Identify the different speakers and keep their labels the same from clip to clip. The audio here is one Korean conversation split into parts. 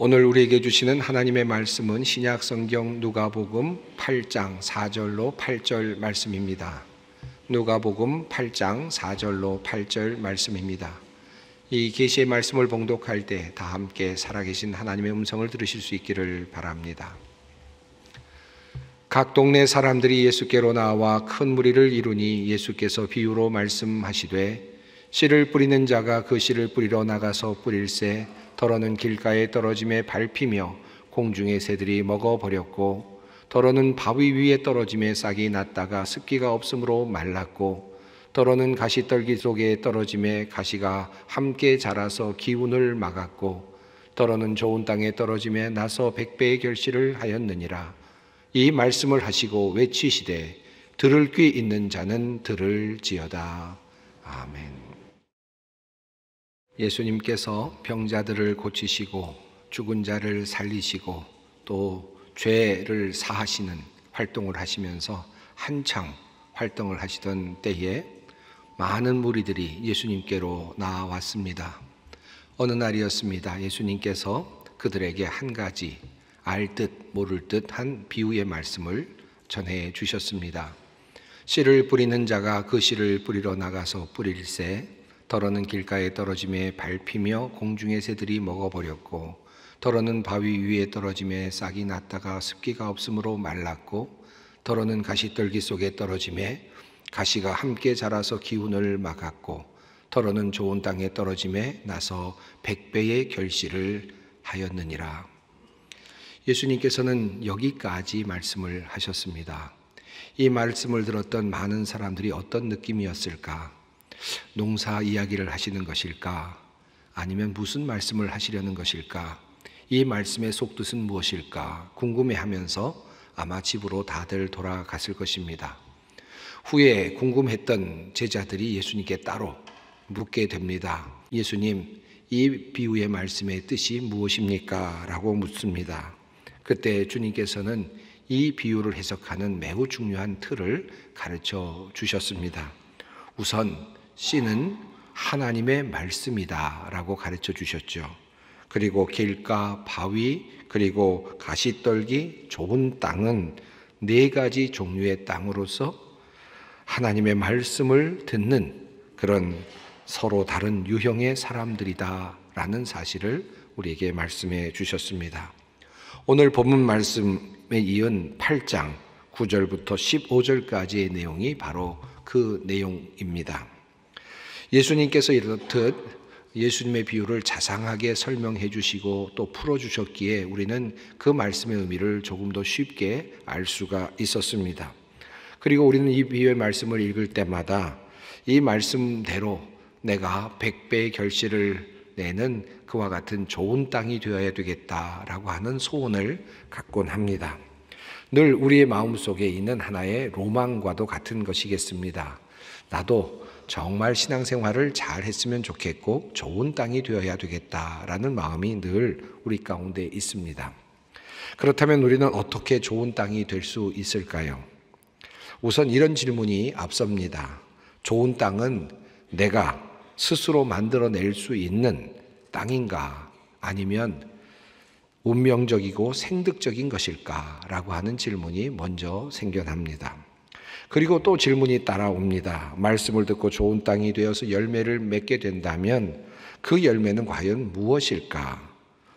Speaker 1: 오늘 우리에게 주시는 하나님의 말씀은 신약 성경 누가복음 8장 4절로 8절 말씀입니다. 누가복음 8장 4절로 8절 말씀입니다. 이 계시의 말씀을 봉독할 때 다 함께 살아계신 하나님의 음성을 들으실 수 있기를 바랍니다. 각 동네 사람들이 예수께로 나와 큰 무리를 이루니 예수께서 비유로 말씀하시되 씨를 뿌리는 자가 그 씨를 뿌리러 나가서 뿌릴새 더러는 길가에 떨어짐에 밟히며 공중의 새들이 먹어버렸고 더러는 바위 위에 떨어짐에 싹이 났다가 습기가 없으므로 말랐고 더러는 가시떨기 속에 떨어짐에 가시가 함께 자라서 기운을 막았고 더러는 좋은 땅에 떨어짐에 나서 백배의 결실을 하였느니라 이 말씀을 하시고 외치시되 들을 귀 있는 자는 들을지어다 아멘. 예수님께서 병자들을 고치시고 죽은 자를 살리시고 또 죄를 사하시는 활동을 하시면서 한창 활동을 하시던 때에 많은 무리들이 예수님께로 나왔습니다. 어느 날이었습니다. 예수님께서 그들에게 한 가지 알 듯 모를 듯한 비유의 말씀을 전해 주셨습니다. 씨를 뿌리는 자가 그 씨를 뿌리러 나가서 뿌릴새 더러는 길가에 떨어짐에 밟히며 공중의 새들이 먹어버렸고 더러는 바위 위에 떨어짐에 싹이 났다가 습기가 없으므로 말랐고 더러는 가시떨기 속에 떨어짐에 가시가 함께 자라서 기운을 막았고 더러는 좋은 땅에 떨어짐에 나서 백배의 결실을 하였느니라. 예수님께서는 여기까지 말씀을 하셨습니다. 이 말씀을 들었던 많은 사람들이 어떤 느낌이었을까? 농사 이야기를 하시는 것일까? 아니면 무슨 말씀을 하시려는 것일까? 이 말씀의 속뜻은 무엇일까? 궁금해 하면서 아마 집으로 다들 돌아갔을 것입니다. 후에 궁금했던 제자들이 예수님께 따로 묻게 됩니다. 예수님, 이 비유의 말씀의 뜻이 무엇입니까? 라고 묻습니다. 그때 주님께서는 이 비유를 해석하는 매우 중요한 틀을 가르쳐 주셨습니다. 우선 씨는 하나님의 말씀이다 라고 가르쳐 주셨죠. 그리고 길가, 바위, 그리고 가시떨기, 좁은 땅은 네 가지 종류의 땅으로서 하나님의 말씀을 듣는 그런 서로 다른 유형의 사람들이다 라는 사실을 우리에게 말씀해 주셨습니다. 오늘 본문 말씀에 이은 8장 9절부터 15절까지의 내용이 바로 그 내용입니다. 예수님께서 이렇듯 예수님의 비유를 자상하게 설명해 주시고 또 풀어 주셨기에 우리는 그 말씀의 의미를 조금 더 쉽게 알 수가 있었습니다. 그리고 우리는 이 비유의 말씀을 읽을 때마다 이 말씀대로 내가 백배의 결실을 내는 그와 같은 좋은 땅이 되어야 되겠다라고 하는 소원을 갖곤 합니다. 늘 우리의 마음 속에 있는 하나의 로망과도 같은 것이겠습니다. 나도 정말 신앙생활을 잘 했으면 좋겠고 좋은 땅이 되어야 되겠다라는 마음이 늘 우리 가운데 있습니다. 그렇다면 우리는 어떻게 좋은 땅이 될 수 있을까요? 우선 이런 질문이 앞섭니다. 좋은 땅은 내가 스스로 만들어낼 수 있는 땅인가 아니면 운명적이고 생득적인 것일까라고 하는 질문이 먼저 생겨납니다. 그리고 또 질문이 따라옵니다. 말씀을 듣고 좋은 땅이 되어서 열매를 맺게 된다면 그 열매는 과연 무엇일까?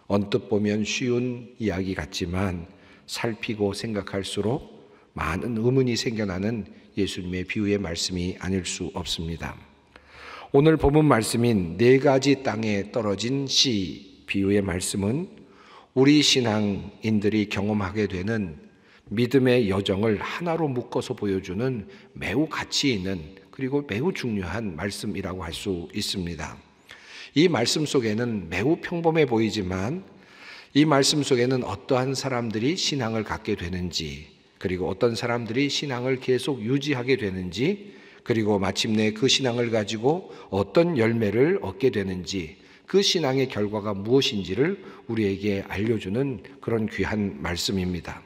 Speaker 1: 언뜻 보면 쉬운 이야기 같지만 살피고 생각할수록 많은 의문이 생겨나는 예수님의 비유의 말씀이 아닐 수 없습니다. 오늘 본문 말씀인 네 가지 땅에 떨어진 씨 비유의 말씀은 우리 신앙인들이 경험하게 되는 믿음의 여정을 하나로 묶어서 보여주는 매우 가치 있는 그리고 매우 중요한 말씀이라고 할 수 있습니다. 이 말씀 속에는 매우 평범해 보이지만 이 말씀 속에는 어떠한 사람들이 신앙을 갖게 되는지 그리고 어떤 사람들이 신앙을 계속 유지하게 되는지 그리고 마침내 그 신앙을 가지고 어떤 열매를 얻게 되는지 그 신앙의 결과가 무엇인지를 우리에게 알려주는 그런 귀한 말씀입니다.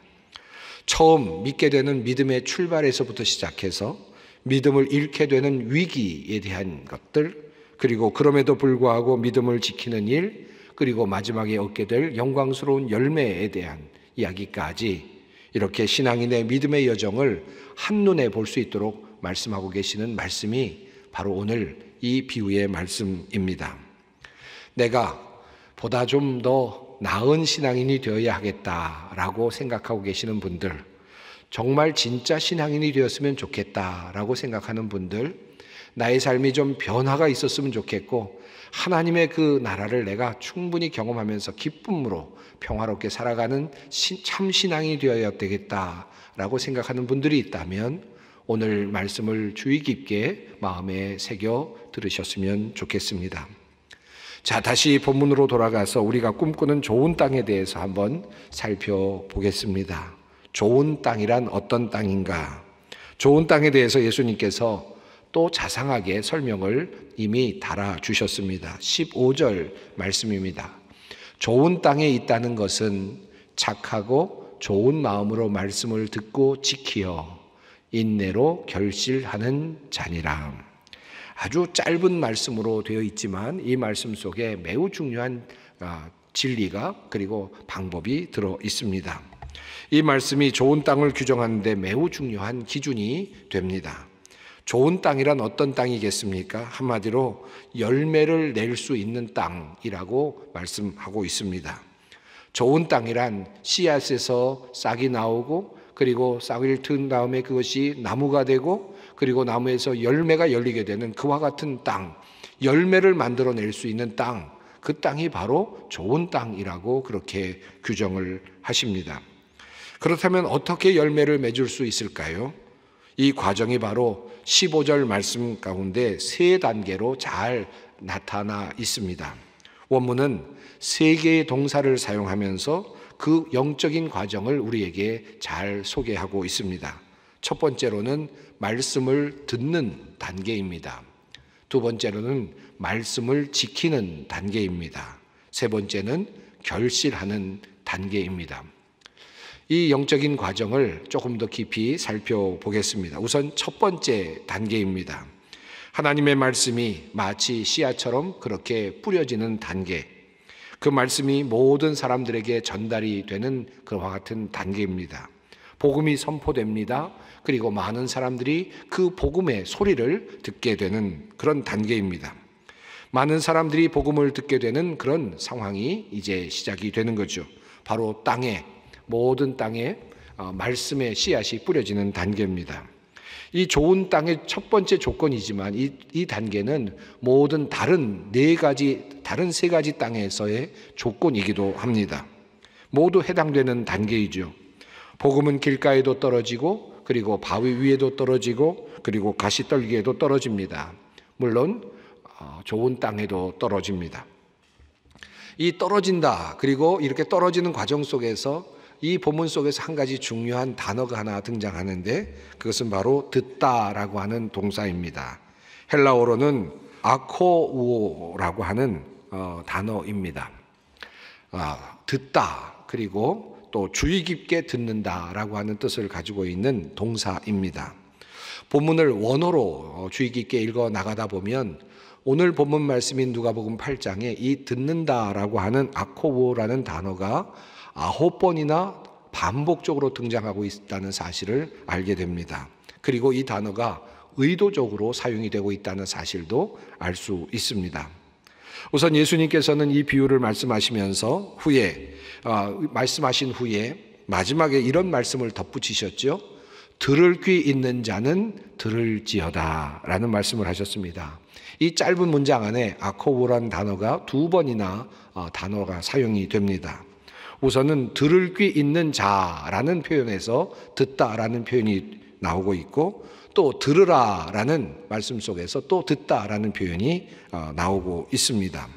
Speaker 1: 처음 믿게 되는 믿음의 출발에서부터 시작해서 믿음을 잃게 되는 위기에 대한 것들, 그리고 그럼에도 불구하고 믿음을 지키는 일, 그리고 마지막에 얻게 될 영광스러운 열매에 대한 이야기까지 이렇게 신앙인의 믿음의 여정을 한눈에 볼 수 있도록 말씀하고 계시는 말씀이 바로 오늘 이 비유의 말씀입니다. 내가 보다 좀더 나은 신앙인이 되어야 하겠다라고 생각하고 계시는 분들, 정말 진짜 신앙인이 되었으면 좋겠다라고 생각하는 분들, 나의 삶이 좀 변화가 있었으면 좋겠고, 하나님의 그 나라를 내가 충분히 경험하면서 기쁨으로 평화롭게 살아가는 참 신앙이 되어야 되겠다라고 생각하는 분들이 있다면 오늘 말씀을 주의 깊게 마음에 새겨 들으셨으면 좋겠습니다. 자, 다시 본문으로 돌아가서 우리가 꿈꾸는 좋은 땅에 대해서 한번 살펴보겠습니다. 좋은 땅이란 어떤 땅인가? 좋은 땅에 대해서 예수님께서 또 자상하게 설명을 이미 달아주셨습니다. 15절 말씀입니다. 좋은 땅에 있다는 것은 착하고 좋은 마음으로 말씀을 듣고 지키어 인내로 결실하는 자니라. 아주 짧은 말씀으로 되어 있지만 이 말씀 속에 매우 중요한 아, 진리가 그리고 방법이 들어 있습니다. 이 말씀이 좋은 땅을 규정하는데 매우 중요한 기준이 됩니다. 좋은 땅이란 어떤 땅이겠습니까? 한마디로 열매를 낼 수 있는 땅이라고 말씀하고 있습니다. 좋은 땅이란 씨앗에서 싹이 나오고 그리고 싹을 튼 다음에 그것이 나무가 되고 그리고 나무에서 열매가 열리게 되는 그와 같은 땅, 열매를 만들어낼 수 있는 땅, 그 땅이 바로 좋은 땅이라고 그렇게 규정을 하십니다. 그렇다면 어떻게 열매를 맺을 수 있을까요? 이 과정이 바로 15절 말씀 가운데 세 단계로 잘 나타나 있습니다. 원문은 세 개의 동사를 사용하면서 그 영적인 과정을 우리에게 잘 소개하고 있습니다. 첫 번째로는 말씀을 듣는 단계입니다. 두 번째로는 말씀을 지키는 단계입니다. 세 번째는 결실하는 단계입니다. 이 영적인 과정을 조금 더 깊이 살펴보겠습니다. 우선 첫 번째 단계입니다. 하나님의 말씀이 마치 씨앗처럼 그렇게 뿌려지는 단계. 그 말씀이 모든 사람들에게 전달이 되는 그와 같은 단계입니다. 복음이 선포됩니다. 그리고 많은 사람들이 그 복음의 소리를 듣게 되는 그런 단계입니다. 많은 사람들이 복음을 듣게 되는 그런 상황이 이제 시작이 되는 거죠. 바로 땅에 모든 땅에 어, 말씀의 씨앗이 뿌려지는 단계입니다. 이 좋은 땅의 첫 번째 조건이지만 이, 이 단계는 모든 다른 네 가지, 다른 세 가지 땅에서의 조건이기도 합니다. 모두 해당되는 단계이죠. 복음은 길가에도 떨어지고 그리고 바위 위에도 떨어지고 그리고 가시떨기에도 떨어집니다. 물론 어, 좋은 땅에도 떨어집니다. 이 떨어진다 그리고 이렇게 떨어지는 과정 속에서 이 본문 속에서 한 가지 중요한 단어가 하나 등장하는데 그것은 바로 듣다라고 하는 동사입니다. 헬라어로는 아코우오라고 하는 어, 단어입니다. 아, 듣다 그리고 또 주의 깊게 듣는다라고 하는 뜻을 가지고 있는 동사입니다. 본문을 원어로 어, 주의 깊게 읽어 나가다 보면 오늘 본문 말씀인 누가복음 8장에 이 듣는다라고 하는 아코우라는 단어가 아홉 번이나 반복적으로 등장하고 있다는 사실을 알게 됩니다. 그리고 이 단어가 의도적으로 사용이 되고 있다는 사실도 알 수 있습니다. 우선 예수님께서는 이 비유를 말씀하시면서 후에 어, 말씀하신 후에 마지막에 이런 말씀을 덧붙이셨죠. 들을 귀 있는 자는 들을지어다라는 말씀을 하셨습니다. 이 짧은 문장 안에 아코보란 단어가 두 번이나 어, 단어가 사용이 됩니다. 우선은 들을 귀 있는 자라는 표현에서 듣다라는 표현이 나오고 있고 또 들으라라는 말씀 속에서 또 듣다라는 표현이 어, 나오고 있습니다.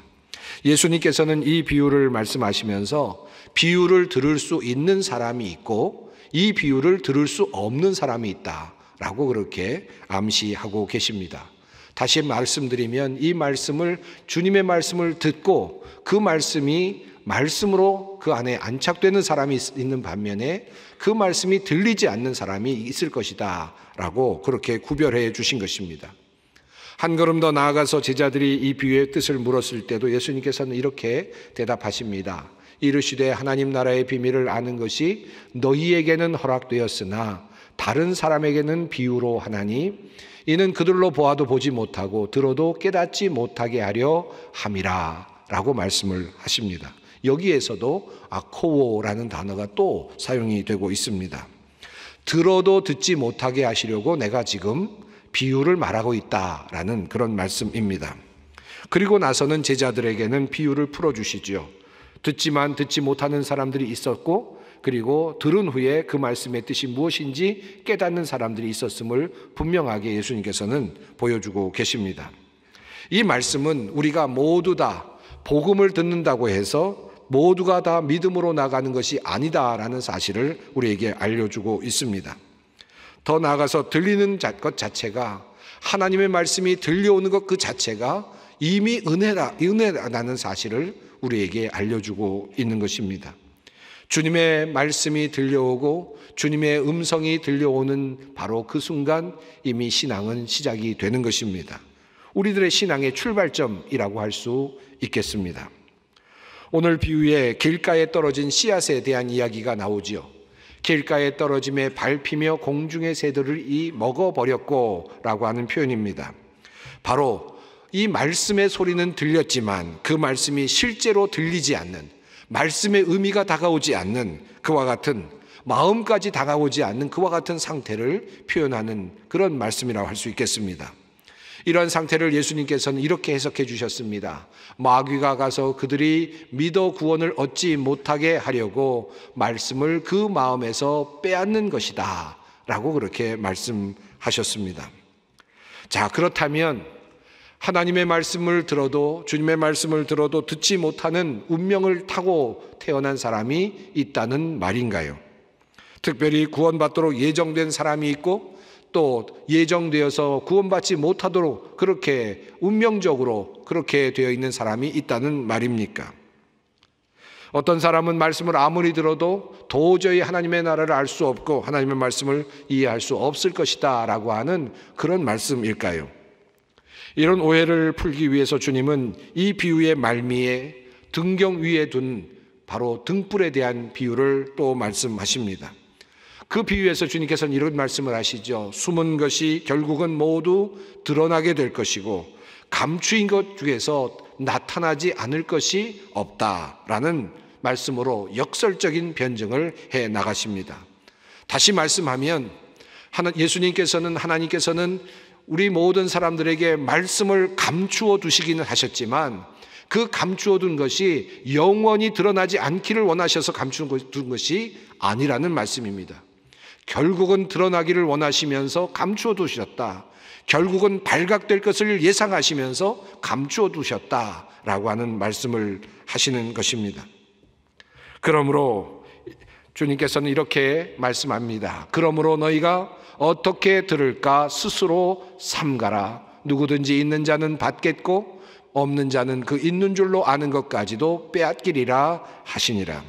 Speaker 1: 예수님께서는 이 비유를 말씀하시면서 비유를 들을 수 있는 사람이 있고 이 비유를 들을 수 없는 사람이 있다라고 그렇게 암시하고 계십니다. 다시 말씀드리면 이 말씀을 주님의 말씀을 듣고 그 말씀이 말씀으로 그 안에 안착되는 사람이 있는 반면에 그 말씀이 들리지 않는 사람이 있을 것이다. 라고 그렇게 구별해 주신 것입니다. 한 걸음 더 나아가서 제자들이 이 비유의 뜻을 물었을 때도 예수님께서는 이렇게 대답하십니다. 이르시되 하나님 나라의 비밀을 아는 것이 너희에게는 허락되었으나 다른 사람에게는 비유로 하나니 이는 그들로 보아도 보지 못하고 들어도 깨닫지 못하게 하려 함이라 라고 말씀을 하십니다. 여기에서도 아코오라는 단어가 또 사용이 되고 있습니다. 들어도 듣지 못하게 하시려고 내가 지금 비유를 말하고 있다라는 그런 말씀입니다. 그리고 나서는 제자들에게는 비유를 풀어주시지요. 듣지만 듣지 못하는 사람들이 있었고, 그리고 들은 후에 그 말씀의 뜻이 무엇인지 깨닫는 사람들이 있었음을 분명하게 예수님께서는 보여주고 계십니다. 이 말씀은 우리가 모두 다 복음을 듣는다고 해서 모두가 다 믿음으로 나가는 것이 아니다라는 사실을 우리에게 알려주고 있습니다. 더 나아가서 들리는 것 자체가 하나님의 말씀이 들려오는 것 그 자체가 이미 은혜라, 은혜라는 사실을 우리에게 알려주고 있는 것입니다. 주님의 말씀이 들려오고 주님의 음성이 들려오는 바로 그 순간 이미 신앙은 시작이 되는 것입니다. 우리들의 신앙의 출발점이라고 할 수 있겠습니다. 오늘 비유에 길가에 떨어진 씨앗에 대한 이야기가 나오지요. 길가에 떨어짐에 밟히며 공중의 새들을 이 먹어버렸고 라고 하는 표현입니다. 바로 이 말씀의 소리는 들렸지만 그 말씀이 실제로 들리지 않는 말씀의 의미가 다가오지 않는 그와 같은 마음까지 다가오지 않는 그와 같은 상태를 표현하는 그런 말씀이라고 할 수 있겠습니다. 이런 상태를 예수님께서는 이렇게 해석해 주셨습니다. 마귀가 가서 그들이 믿어 구원을 얻지 못하게 하려고 말씀을 그 마음에서 빼앗는 것이다. 라고 그렇게 말씀하셨습니다. 자, 그렇다면 하나님의 말씀을 들어도 주님의 말씀을 들어도 듣지 못하는 운명을 타고 태어난 사람이 있다는 말인가요? 특별히 구원받도록 예정된 사람이 있고 또 예정되어서 구원받지 못하도록 그렇게 운명적으로 그렇게 되어 있는 사람이 있다는 말입니까? 어떤 사람은 말씀을 아무리 들어도 도저히 하나님의 나라를 알 수 없고 하나님의 말씀을 이해할 수 없을 것이다 라고 하는 그런 말씀일까요? 이런 오해를 풀기 위해서 주님은 이 비유의 말미에 등경 위에 둔 바로 등불에 대한 비유를 또 말씀하십니다. 그 비유에서 주님께서는 이런 말씀을 하시죠. 숨은 것이 결국은 모두 드러나게 될 것이고 감추인 것 중에서 나타나지 않을 것이 없다라는 말씀으로 역설적인 변증을 해 나가십니다. 다시 말씀하면 예수님께서는 하나님께서는 우리 모든 사람들에게 말씀을 감추어 두시기는 하셨지만 그 감추어 둔 것이 영원히 드러나지 않기를 원하셔서 감추어 둔 것이 아니라는 말씀입니다. 결국은 드러나기를 원하시면서 감추어 두셨다. 결국은 발각될 것을 예상하시면서 감추어 두셨다라고 하는 말씀을 하시는 것입니다. 그러므로 주님께서는 이렇게 말씀합니다. 그러므로 너희가 어떻게 들을까 스스로 삼가라. 누구든지 있는 자는 받겠고 없는 자는 그 있는 줄로 아는 것까지도 빼앗기리라 하시니라.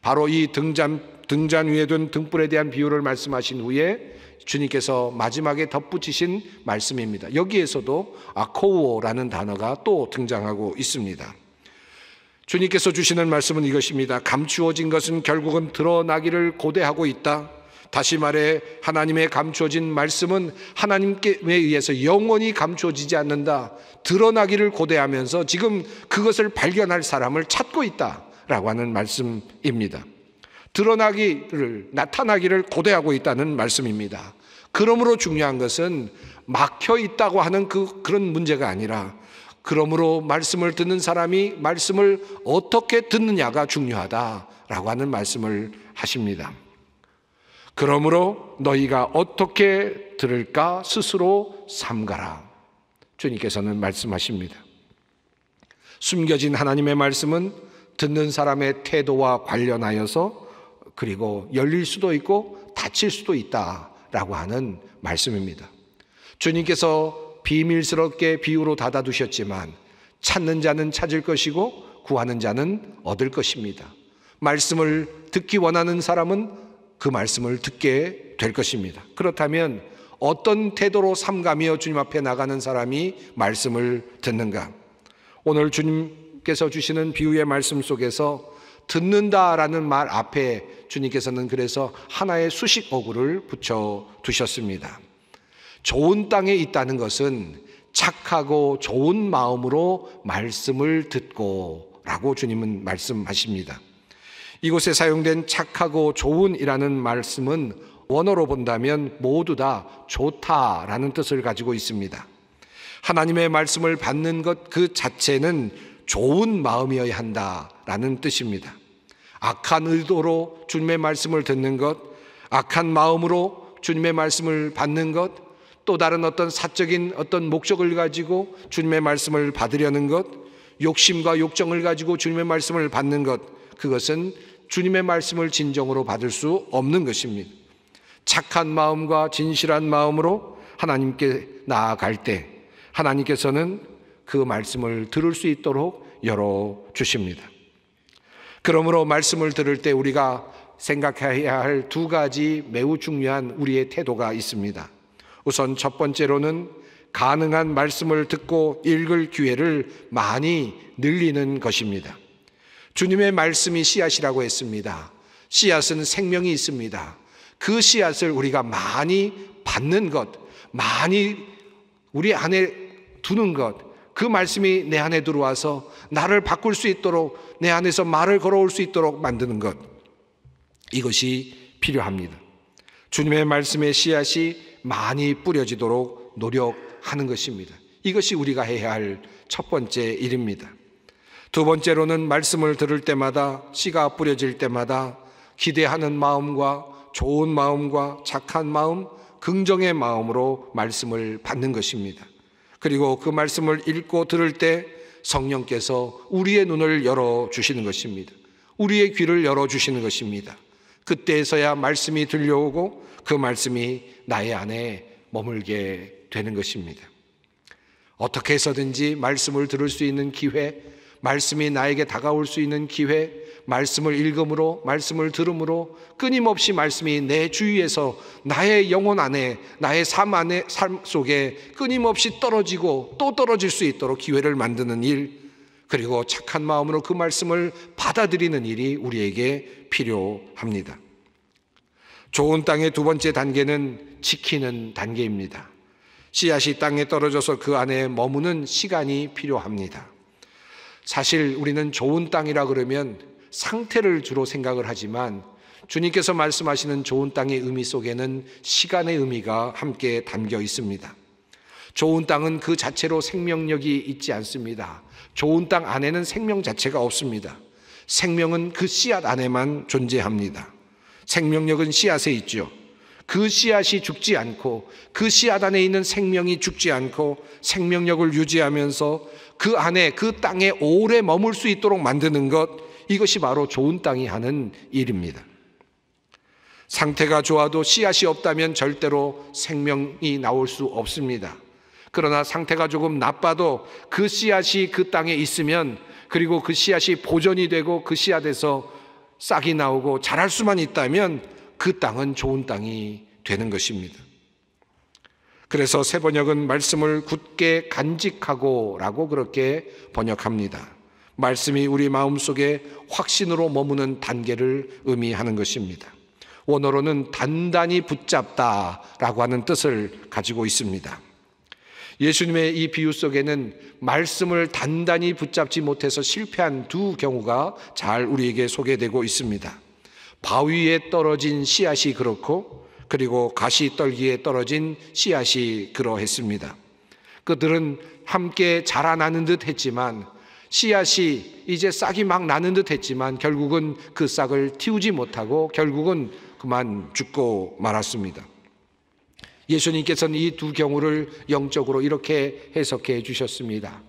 Speaker 1: 바로 이 등잔 등잔 위에 둔 등불에 대한 비유를 말씀하신 후에 주님께서 마지막에 덧붙이신 말씀입니다. 여기에서도 아코오라는 단어가 또 등장하고 있습니다. 주님께서 주시는 말씀은 이것입니다. 감추어진 것은 결국은 드러나기를 고대하고 있다. 다시 말해 하나님의 감추어진 말씀은 하나님께 의해서 영원히 감추어지지 않는다. 드러나기를 고대하면서 지금 그것을 발견할 사람을 찾고 있다라고 하는 말씀입니다. 드러나기를, 나타나기를 고대하고 있다는 말씀입니다. 그러므로 중요한 것은 막혀 있다고 하는 그, 그런 문제가 아니라 그러므로 말씀을 듣는 사람이 말씀을 어떻게 듣느냐가 중요하다라고 하는 말씀을 하십니다. 그러므로 너희가 어떻게 들을까 스스로 삼가라. 주님께서는 말씀하십니다. 숨겨진 하나님의 말씀은 듣는 사람의 태도와 관련하여서 그리고 열릴 수도 있고 닫힐 수도 있다라고 하는 말씀입니다. 주님께서 비밀스럽게 비유로 닫아두셨지만 찾는 자는 찾을 것이고 구하는 자는 얻을 것입니다. 말씀을 듣기 원하는 사람은 그 말씀을 듣게 될 것입니다. 그렇다면 어떤 태도로 삼가며 주님 앞에 나가는 사람이 말씀을 듣는가? 오늘 주님께서 주시는 비유의 말씀 속에서 듣는다라는 말 앞에 주님께서는 그래서 하나의 수식어구를 붙여 두셨습니다. 좋은 땅에 있다는 것은 착하고 좋은 마음으로 말씀을 듣고 라고 주님은 말씀하십니다. 이곳에 사용된 착하고 좋은이라는 말씀은 원어로 본다면 모두 다 좋다라는 뜻을 가지고 있습니다. 하나님의 말씀을 받는 것 그 자체는 좋은 마음이어야 한다라는 뜻입니다. 악한 의도로 주님의 말씀을 듣는 것, 악한 마음으로 주님의 말씀을 받는 것, 또 다른 어떤 사적인 어떤 목적을 가지고 주님의 말씀을 받으려는 것, 욕심과 욕정을 가지고 주님의 말씀을 받는 것, 그것은 주님의 말씀을 진정으로 받을 수 없는 것입니다. 착한 마음과 진실한 마음으로 하나님께 나아갈 때 하나님께서는 그 말씀을 들을 수 있도록 열어 주십니다. 그러므로 말씀을 들을 때 우리가 생각해야 할 두 가지 매우 중요한 우리의 태도가 있습니다. 우선 첫 번째로는 가능한 말씀을 듣고 읽을 기회를 많이 늘리는 것입니다. 주님의 말씀이 씨앗이라고 했습니다. 씨앗은 생명이 있습니다. 그 씨앗을 우리가 많이 받는 것, 많이 우리 안에 두는 것, 그 말씀이 내 안에 들어와서 나를 바꿀 수 있도록 내 안에서 말을 걸어올 수 있도록 만드는 것. 이것이 필요합니다. 주님의 말씀의 씨앗이 많이 뿌려지도록 노력하는 것입니다. 이것이 우리가 해야 할 첫 번째 일입니다. 두 번째로는 말씀을 들을 때마다 씨가 뿌려질 때마다 기대하는 마음과 좋은 마음과 착한 마음, 긍정의 마음으로 말씀을 받는 것입니다. 그리고 그 말씀을 읽고 들을 때 성령께서 우리의 눈을 열어 주시는 것입니다. 우리의 귀를 열어 주시는 것입니다. 그때에서야 말씀이 들려오고 그 말씀이 나의 안에 머물게 되는 것입니다. 어떻게 해서든지 말씀을 들을 수 있는 기회, 말씀이 나에게 다가올 수 있는 기회, 말씀을 읽음으로, 말씀을 들음으로 끊임없이 말씀이 내 주위에서 나의 영혼 안에, 나의 삶 안에, 삶 속에 끊임없이 떨어지고 또 떨어질 수 있도록 기회를 만드는 일, 그리고 착한 마음으로 그 말씀을 받아들이는 일이 우리에게 필요합니다. 좋은 땅의 두 번째 단계는 지키는 단계입니다. 씨앗이 땅에 떨어져서 그 안에 머무는 시간이 필요합니다. 사실 우리는 좋은 땅이라 그러면 상태를 주로 생각을 하지만 주님께서 말씀하시는 좋은 땅의 의미 속에는 시간의 의미가 함께 담겨 있습니다. 좋은 땅은 그 자체로 생명력이 있지 않습니다. 좋은 땅 안에는 생명 자체가 없습니다. 생명은 그 씨앗 안에만 존재합니다. 생명력은 씨앗에 있죠. 그 씨앗이 죽지 않고 그 씨앗 안에 있는 생명이 죽지 않고 생명력을 유지하면서 그 안에 그 땅에 오래 머물 수 있도록 만드는 것 이것이 바로 좋은 땅이 하는 일입니다. 상태가 좋아도 씨앗이 없다면 절대로 생명이 나올 수 없습니다. 그러나 상태가 조금 나빠도 그 씨앗이 그 땅에 있으면 그리고 그 씨앗이 보존이 되고 그 씨앗에서 싹이 나오고 자랄 수만 있다면 그 땅은 좋은 땅이 되는 것입니다. 그래서 새 번역은 말씀을 굳게 간직하고 라고 그렇게 번역합니다. 말씀이 우리 마음속에 확신으로 머무는 단계를 의미하는 것입니다. 원어로는 단단히 붙잡다 라고 하는 뜻을 가지고 있습니다. 예수님의 이 비유 속에는 말씀을 단단히 붙잡지 못해서 실패한 두 경우가 잘 우리에게 소개되고 있습니다. 바위에 떨어진 씨앗이 그렇고 그리고 가시 떨기에 떨어진 씨앗이 그러했습니다. 그들은 함께 자라나는 듯 했지만 씨앗이 이제 싹이 막 나는 듯 했지만 결국은 그 싹을 틔우지 못하고 결국은 그만 죽고 말았습니다. 예수님께서는 이 두 경우를 영적으로 이렇게 해석해 주셨습니다.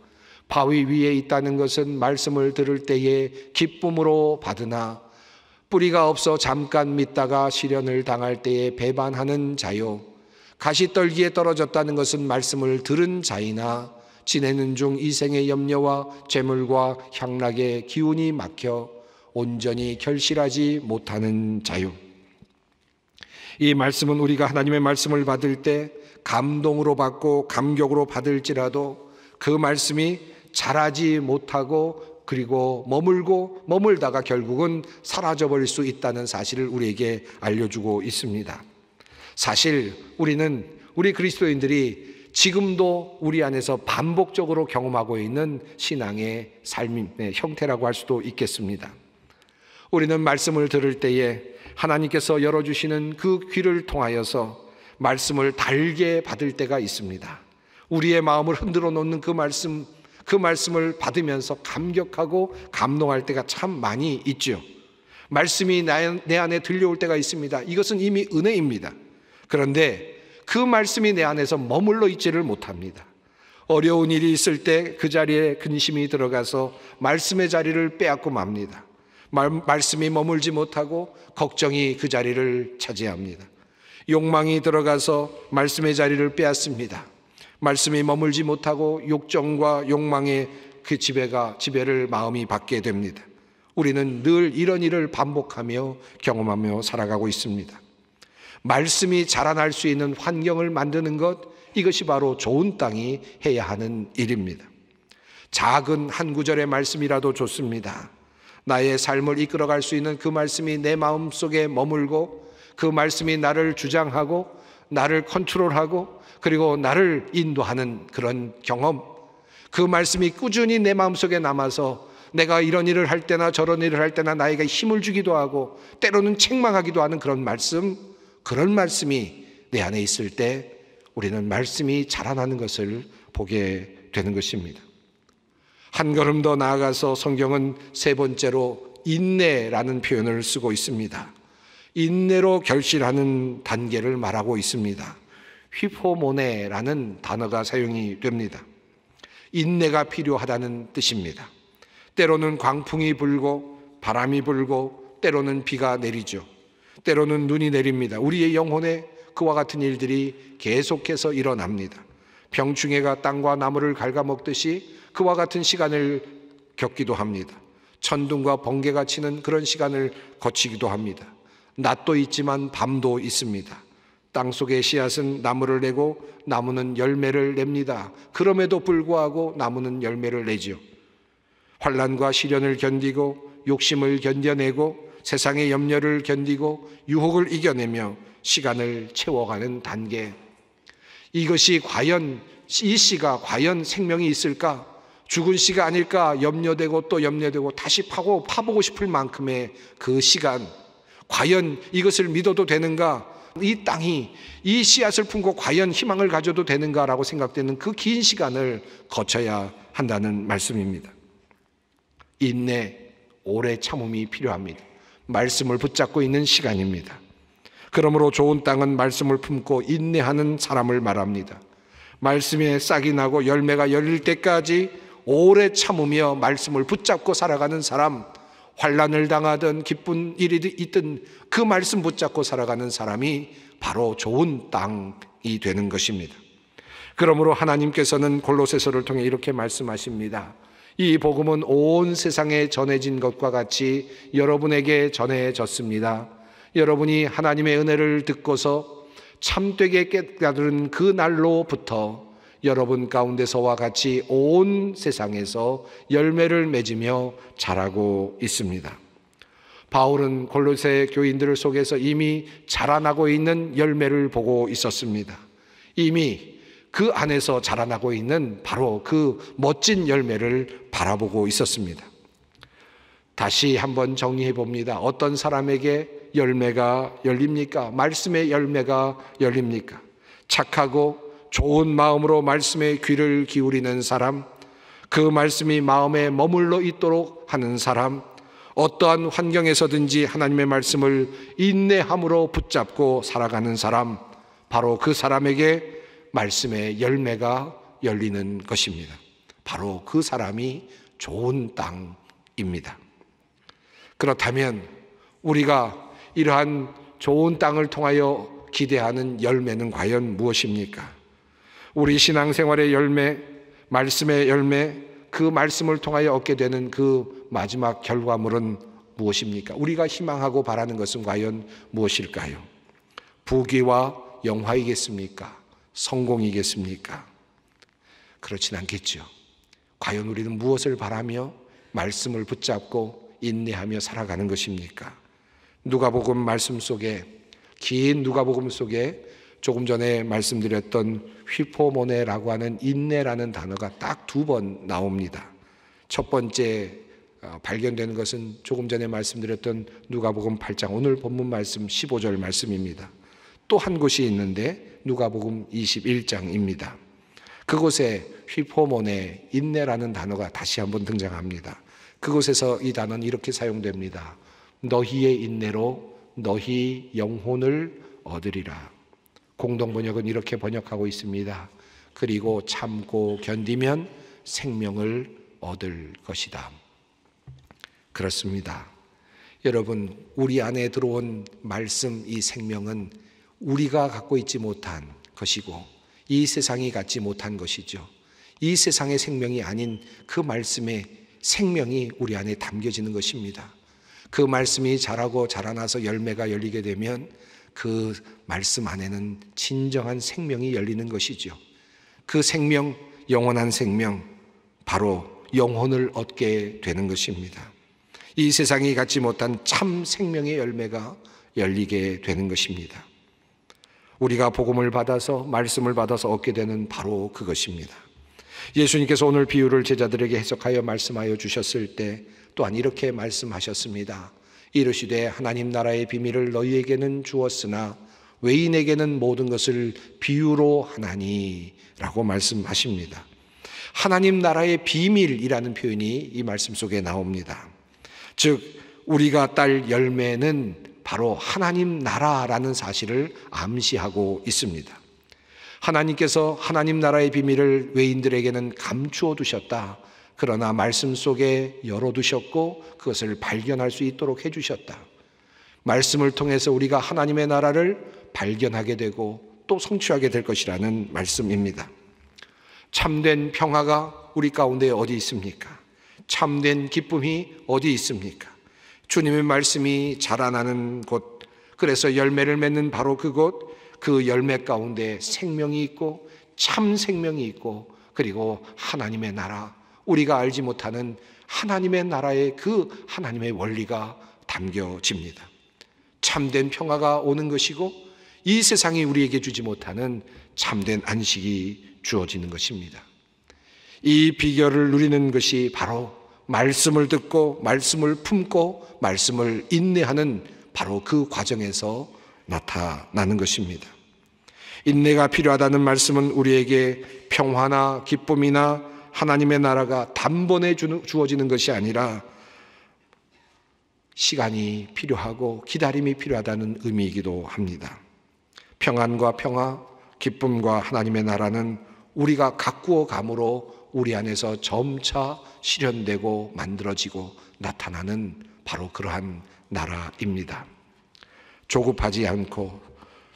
Speaker 1: 바위 위에 있다는 것은 말씀을 들을 때에 기쁨으로 받으나 뿌리가 없어 잠깐 믿다가 시련을 당할 때에 배반하는 자요. 가시떨기에 떨어졌다는 것은 말씀을 들은 자이나 지내는 중 이생의 염려와 재물과 향락의 기운이 막혀 온전히 결실하지 못하는 자유. 이 말씀은 우리가 하나님의 말씀을 받을 때 감동으로 받고 감격으로 받을지라도 그 말씀이 자라지 못하고 그리고 머물고 머물다가 결국은 사라져버릴 수 있다는 사실을 우리에게 알려주고 있습니다. 사실 우리는 우리 그리스도인들이 지금도 우리 안에서 반복적으로 경험하고 있는 신앙의 삶의 형태라고 할 수도 있겠습니다. 우리는 말씀을 들을 때에 하나님께서 열어주시는 그 귀를 통하여서 말씀을 달게 받을 때가 있습니다. 우리의 마음을 흔들어 놓는 그 말씀, 그 말씀을 받으면서 감격하고 감동할 때가 참 많이 있죠. 말씀이 내 안에 들려올 때가 있습니다. 이것은 이미 은혜입니다. 그런데 그 말씀이 내 안에서 머물러 있지를 못합니다. 어려운 일이 있을 때 그 자리에 근심이 들어가서 말씀의 자리를 빼앗고 맙니다. 말, 말씀이 머물지 못하고 걱정이 그 자리를 차지합니다. 욕망이 들어가서 말씀의 자리를 빼앗습니다. 말씀이 머물지 못하고 욕정과 욕망의 그 지배가 지배를 마음이 받게 됩니다. 우리는 늘 이런 일을 반복하며 경험하며 살아가고 있습니다. 말씀이 자라날 수 있는 환경을 만드는 것, 이것이 바로 좋은 땅이 해야 하는 일입니다. 작은 한 구절의 말씀이라도 좋습니다. 나의 삶을 이끌어갈 수 있는 그 말씀이 내 마음 속에 머물고 그 말씀이 나를 주장하고 나를 컨트롤하고 그리고 나를 인도하는 그런 경험. 그 말씀이 꾸준히 내 마음 속에 남아서 내가 이런 일을 할 때나 저런 일을 할 때나 나에게 힘을 주기도 하고 때로는 책망하기도 하는 그런 말씀. 그런 말씀이 내 안에 있을 때 우리는 말씀이 자라나는 것을 보게 되는 것입니다. 한 걸음 더 나아가서 성경은 세 번째로 인내라는 표현을 쓰고 있습니다. 인내로 결실하는 단계를 말하고 있습니다. 휘포모네라는 단어가 사용이 됩니다. 인내가 필요하다는 뜻입니다. 때로는 광풍이 불고 바람이 불고 때로는 비가 내리죠. 때로는 눈이 내립니다. 우리의 영혼에 그와 같은 일들이 계속해서 일어납니다. 병충해가 땅과 나무를 갉아먹듯이 그와 같은 시간을 겪기도 합니다. 천둥과 번개가 치는 그런 시간을 거치기도 합니다. 낮도 있지만 밤도 있습니다. 땅 속의 씨앗은 나무를 내고 나무는 열매를 냅니다. 그럼에도 불구하고 나무는 열매를 내지요. 환란과 시련을 견디고 욕심을 견뎌내고 세상의 염려를 견디고 유혹을 이겨내며 시간을 채워가는 단계. 이것이 과연 이 씨가 과연 생명이 있을까? 죽은 씨가 아닐까 염려되고 또 염려되고 다시 파고 파보고 싶을 만큼의 그 시간. 과연 이것을 믿어도 되는가? 이 땅이 이 씨앗을 품고 과연 희망을 가져도 되는가라고 생각되는 그 긴 시간을 거쳐야 한다는 말씀입니다. 인내, 오래 참음이 필요합니다. 말씀을 붙잡고 있는 시간입니다. 그러므로 좋은 땅은 말씀을 품고 인내하는 사람을 말합니다. 말씀에 싹이 나고 열매가 열릴 때까지 오래 참으며 말씀을 붙잡고 살아가는 사람, 환란을 당하든 기쁜 일이 있든 그 말씀 붙잡고 살아가는 사람이 바로 좋은 땅이 되는 것입니다. 그러므로 하나님께서는 골로새서를 통해 이렇게 말씀하십니다. 이 복음은 온 세상에 전해진 것과 같이 여러분에게 전해졌습니다. 여러분이 하나님의 은혜를 듣고서 참되게 깨달은 그 날로부터 여러분 가운데서와 같이 온 세상에서 열매를 맺으며 자라고 있습니다. 바울은 골로새 교인들 속에서 이미 자라나고 있는 열매를 보고 있었습니다. 이미 그 안에서 자라나고 있는 바로 그 멋진 열매를 바라보고 있었습니다. 다시 한번 정리해 봅니다. 어떤 사람에게 열매가 열립니까? 말씀의 열매가 열립니까? 착하고 좋은 마음으로 말씀의 귀를 기울이는 사람, 그 말씀이 마음에 머물러 있도록 하는 사람, 어떠한 환경에서든지 하나님의 말씀을 인내함으로 붙잡고 살아가는 사람, 바로 그 사람에게 말씀의 열매가 열리는 것입니다. 바로 그 사람이 좋은 땅입니다. 그렇다면 우리가 이러한 좋은 땅을 통하여 기대하는 열매는 과연 무엇입니까? 우리 신앙생활의 열매, 말씀의 열매, 그 말씀을 통하여 얻게 되는 그 마지막 결과물은 무엇입니까? 우리가 희망하고 바라는 것은 과연 무엇일까요? 부귀와 영화이겠습니까? 성공이겠습니까? 그렇진 않겠죠. 과연 우리는 무엇을 바라며 말씀을 붙잡고 인내하며 살아가는 것입니까? 누가복음 말씀 속에 긴 누가복음 속에 조금 전에 말씀드렸던 휘포모네라고 하는 인내라는 단어가 딱 두 번 나옵니다. 첫 번째 어, 발견되는 것은 조금 전에 말씀드렸던 누가복음 8장 오늘 본문 말씀 15절 말씀입니다. 또한 곳이 있는데 누가복음 21장입니다. 그곳에 휘포몬의 인내라는 단어가 다시 한번 등장합니다. 그곳에서 이 단어는 이렇게 사용됩니다. 너희의 인내로 너희 영혼을 얻으리라. 공동 번역은 이렇게 번역하고 있습니다. 그리고 참고 견디면 생명을 얻을 것이다. 그렇습니다. 여러분, 우리 안에 들어온 말씀 이 생명은 우리가 갖고 있지 못한 것이고 이 세상이 갖지 못한 것이죠. 이 세상의 생명이 아닌 그 말씀의 생명이 우리 안에 담겨지는 것입니다. 그 말씀이 자라고 자라나서 열매가 열리게 되면 그 말씀 안에는 진정한 생명이 열리는 것이죠. 그 생명, 영원한 생명, 바로 영혼을 얻게 되는 것입니다. 이 세상이 갖지 못한 참 생명의 열매가 열리게 되는 것입니다. 우리가 복음을 받아서 말씀을 받아서 얻게 되는 바로 그것입니다. 예수님께서 오늘 비유를 제자들에게 해석하여 말씀하여 주셨을 때 또한 이렇게 말씀하셨습니다. 이르시되 하나님 나라의 비밀을 너희에게는 주었으나 외인에게는 모든 것을 비유로 하나니라고 말씀하십니다. 하나님 나라의 비밀이라는 표현이 이 말씀 속에 나옵니다. 즉 우리가 딸 열매는 바로 하나님 나라라는 사실을 암시하고 있습니다. 하나님께서 하나님 나라의 비밀을 외인들에게는 감추어 두셨다. 그러나 말씀 속에 열어두셨고 그것을 발견할 수 있도록 해주셨다. 말씀을 통해서 우리가 하나님의 나라를 발견하게 되고 또 성취하게 될 것이라는 말씀입니다. 참된 평화가 우리 가운데 어디 있습니까? 참된 기쁨이 어디 있습니까? 주님의 말씀이 자라나는 곳, 그래서 열매를 맺는 바로 그곳, 그 열매 가운데 생명이 있고, 참 생명이 있고, 그리고 하나님의 나라, 우리가 알지 못하는 하나님의 나라의 그 하나님의 원리가 담겨집니다. 참된 평화가 오는 것이고, 이 세상이 우리에게 주지 못하는 참된 안식이 주어지는 것입니다. 이 비결을 누리는 것이 바로 말씀을 듣고 말씀을 품고 말씀을 인내하는 바로 그 과정에서 나타나는 것입니다. 인내가 필요하다는 말씀은 우리에게 평화나 기쁨이나 하나님의 나라가 단번에 주어지는 것이 아니라 시간이 필요하고 기다림이 필요하다는 의미이기도 합니다. 평안과 평화, 기쁨과 하나님의 나라는 우리가 가꾸어 감으로 우리 안에서 점차 실현되고 만들어지고 나타나는 바로 그러한 나라입니다. 조급하지 않고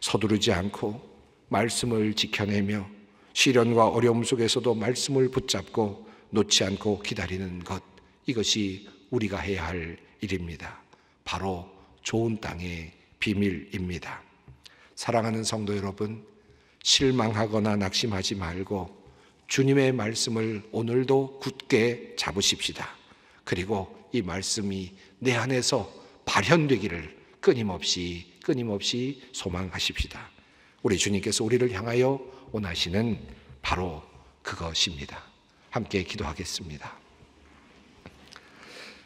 Speaker 1: 서두르지 않고 말씀을 지켜내며 시련과 어려움 속에서도 말씀을 붙잡고 놓지 않고 기다리는 것 이것이 우리가 해야 할 일입니다. 바로 좋은 땅의 비밀입니다. 사랑하는 성도 여러분, 실망하거나 낙심하지 말고 주님의 말씀을 오늘도 굳게 잡으십시다. 그리고 이 말씀이 내 안에서 발현되기를 끊임없이 끊임없이 소망하십시다. 우리 주님께서 우리를 향하여 원하시는 바로 그것입니다. 함께 기도하겠습니다.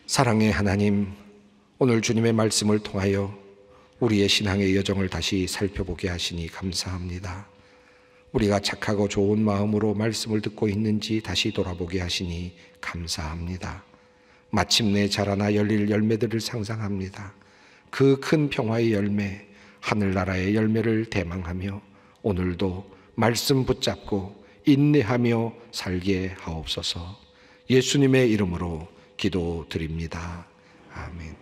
Speaker 1: 사랑의 하나님, 오늘 주님의 말씀을 통하여 우리의 신앙의 여정을 다시 살펴보게 하시니 감사합니다. 우리가 착하고 좋은 마음으로 말씀을 듣고 있는지 다시 돌아보게 하시니 감사합니다. 마침내 자라나 열릴 열매들을 상상합니다. 그 큰 평화의 열매, 하늘나라의 열매를 대망하며 오늘도 말씀 붙잡고 인내하며 살게 하옵소서 예수님의 이름으로 기도드립니다. 아멘.